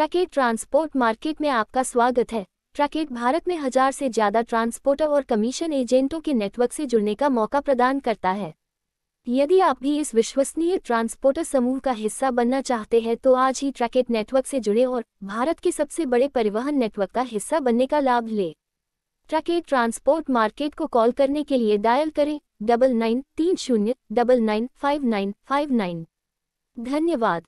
ट्रकेट transport market में आपका स्वागत है ट्रकेट भारत में हजार से ज्यादा ट्रांसपोर्टर और कमीशन एजेंटों के नेटवर्क से जुड़ने का मौका प्रदान करता है यदि आप भी इस विश्वसनीय ट्रांसपोर्टर समूह का हिस्सा बनना चाहते हैं तो आज ही ट्रकेट नेटवर्क से जुड़े और भारत के सबसे बड़े परिवहन नेटवर्क का हिस्सा बनने का लाभ ले ट्रकेट ट्रांसपोर्ट मार्केट को कॉल करने के लिए डायल करें डबल नाइन तीन शून्य double nine five nine five nine धन्यवाद